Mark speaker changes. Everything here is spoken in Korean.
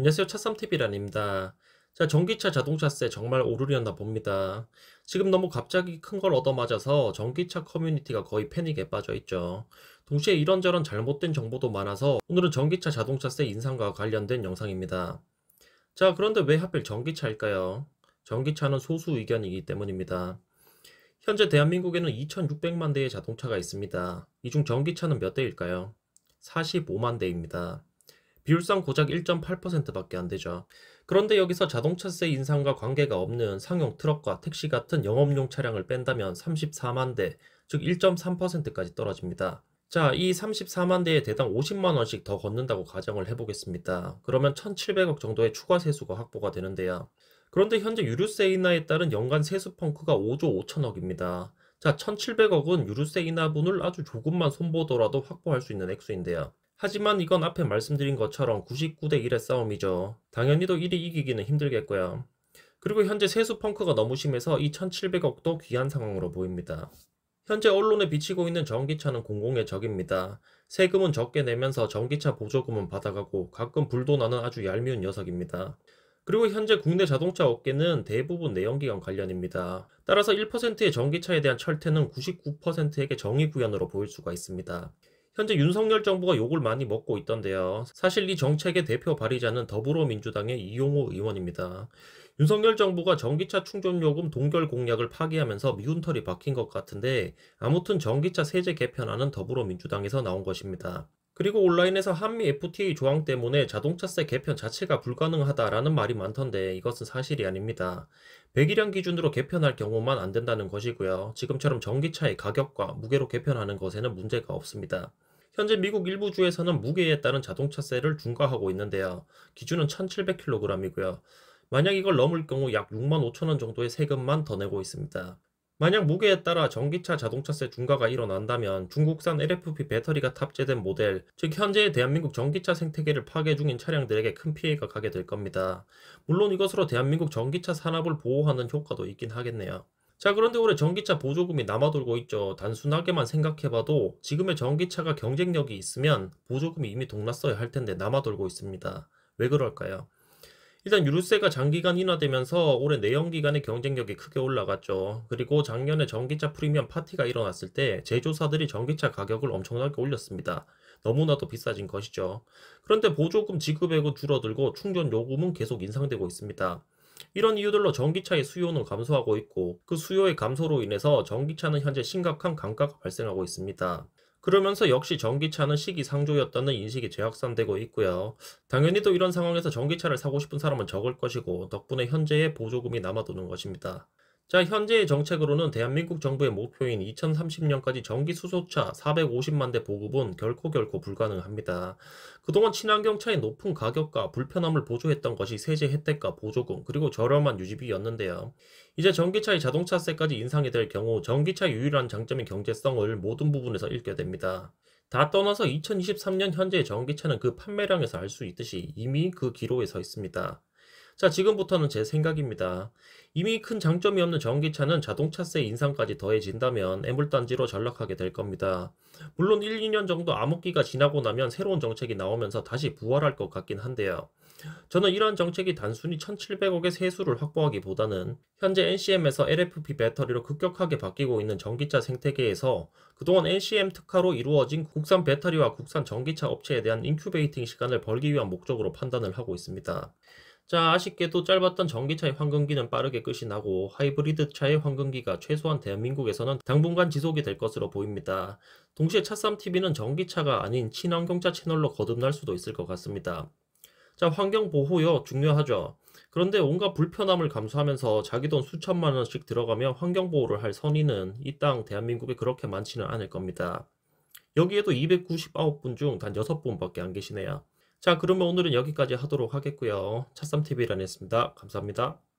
Speaker 1: 안녕하세요 차썸TV란입니다. 자 전기차 자동차세 정말 오르려나 봅니다. 지금 너무 갑자기 큰 걸 얻어맞아서 전기차 커뮤니티가 거의 패닉에 빠져있죠. 동시에 이런저런 잘못된 정보도 많아서 오늘은 전기차 자동차세 인상과 관련된 영상입니다. 자 그런데 왜 하필 전기차일까요? 전기차는 소수 의견이기 때문입니다. 현재 대한민국에는 2600만 대의 자동차가 있습니다. 이 중 전기차는 몇 대일까요? 45만 대입니다. 비율상 고작 1.8%밖에 안 되죠. 그런데 여기서 자동차세 인상과 관계가 없는 상용 트럭과 택시 같은 영업용 차량을 뺀다면 34만 대, 즉 1.3%까지 떨어집니다. 자, 이 34만 대에 대당 50만 원씩 더 걷는다고 가정을 해보겠습니다. 그러면 1,700억 정도의 추가 세수가 확보가 되는데요. 그런데 현재 유류세 인하에 따른 연간 세수 펑크가 5조 5천억입니다. 자, 1,700억은 유류세 인하분을 아주 조금만 손보더라도 확보할 수 있는 액수인데요. 하지만 이건 앞에 말씀드린 것처럼 99대 1의 싸움이죠. 당연히도 1이 이기기는 힘들겠고요. 그리고 현재 세수 펑크가 너무 심해서 이 1700억도 귀한 상황으로 보입니다. 현재 언론에 비치고 있는 전기차는 공공의 적입니다. 세금은 적게 내면서 전기차 보조금은 받아가고 가끔 불도 나는 아주 얄미운 녀석입니다. 그리고 현재 국내 자동차 업계는 대부분 내연기관 관련입니다. 따라서 1%의 전기차에 대한 철퇴는 99%에게 정의 구현으로 보일 수가 있습니다. 현재 윤석열 정부가 욕을 많이 먹고 있던데요. 사실 이 정책의 대표 발의자는 더불어민주당의 이용호 의원입니다. 윤석열 정부가 전기차 충전요금 동결 공약을 파기하면서 미운털이 박힌 것 같은데 아무튼 전기차 세제 개편안은 더불어민주당에서 나온 것입니다. 그리고 온라인에서 한미 FTA 조항 때문에 자동차세 개편 자체가 불가능하다라는 말이 많던데 이것은 사실이 아닙니다. 배기량 기준으로 개편할 경우만 안 된다는 것이고요. 지금처럼 전기차의 가격과 무게로 개편하는 것에는 문제가 없습니다. 현재 미국 일부 주에서는 무게에 따른 자동차세를 중과하고 있는데요. 기준은 1700kg이고요. 만약 이걸 넘을 경우 약 6만 5천원 정도의 세금만 더 내고 있습니다. 만약 무게에 따라 전기차 자동차세 중과가 일어난다면 중국산 LFP 배터리가 탑재된 모델, 즉 현재의 대한민국 전기차 생태계를 파괴 중인 차량들에게 큰 피해가 가게 될 겁니다. 물론 이것으로 대한민국 전기차 산업을 보호하는 효과도 있긴 하겠네요. 자, 그런데 올해 전기차 보조금이 남아돌고 있죠. 단순하게만 생각해봐도 지금의 전기차가 경쟁력이 있으면 보조금이 이미 동났어야 할 텐데 남아돌고 있습니다. 왜 그럴까요? 일단 유류세가 장기간 인하되면서 올해 내연기관의 경쟁력이 크게 올라갔죠. 그리고 작년에 전기차 프리미엄 파티가 일어났을 때 제조사들이 전기차 가격을 엄청나게 올렸습니다. 너무나도 비싸진 것이죠. 그런데 보조금 지급액은 줄어들고 충전 요금은 계속 인상되고 있습니다. 이런 이유들로 전기차의 수요는 감소하고 있고 그 수요의 감소로 인해서 전기차는 현재 심각한 감가가 발생하고 있습니다. 그러면서 역시 전기차는 시기상조였다는 인식이 재확산되고 있고요. 당연히 또 이런 상황에서 전기차를 사고 싶은 사람은 적을 것이고 덕분에 현재의 보조금이 남아도는 것입니다. 자, 현재의 정책으로는 대한민국 정부의 목표인 2030년까지 전기 수소차 450만 대 보급은 결코 결코 불가능합니다. 그동안 친환경차의 높은 가격과 불편함을 보조했던 것이 세제 혜택과 보조금 그리고 저렴한 유지비였는데요. 이제 전기차의 자동차세까지 인상이 될 경우 전기차 유일한 장점인 경제성을 모든 부분에서 잃게 됩니다. 다 떠나서 2023년 현재의 전기차는 그 판매량에서 알 수 있듯이 이미 그 기로에 서 있습니다. 자, 지금부터는 제 생각입니다. 이미 큰 장점이 없는 전기차는 자동차세 인상까지 더해진다면 애물단지로 전락하게 될 겁니다. 물론 1, 2년 정도 암흑기가 지나고 나면 새로운 정책이 나오면서 다시 부활할 것 같긴 한데요. 저는 이러한 정책이 단순히 1700억의 세수를 확보하기보다는 현재 NCM에서 LFP 배터리로 급격하게 바뀌고 있는 전기차 생태계에서 그동안 NCM 특화로 이루어진 국산 배터리와 국산 전기차 업체에 대한 인큐베이팅 시간을 벌기 위한 목적으로 판단을 하고 있습니다. 자, 아쉽게도 짧았던 전기차의 황금기는 빠르게 끝이 나고 하이브리드 차의 황금기가 최소한 대한민국에서는 당분간 지속이 될 것으로 보입니다. 동시에 차쌈TV는 전기차가 아닌 친환경차 채널로 거듭날 수도 있을 것 같습니다. 자, 환경보호요, 중요하죠. 그런데 온갖 불편함을 감수하면서 자기 돈 수천만 원씩 들어가며 환경보호를 할 선의는 이 땅 대한민국에 그렇게 많지는 않을 겁니다. 여기에도 299분 중 단 6분밖에 안 계시네요. 자, 그러면 오늘은 여기까지 하도록 하겠고요. 차쌈TV란이었습니다. 감사합니다.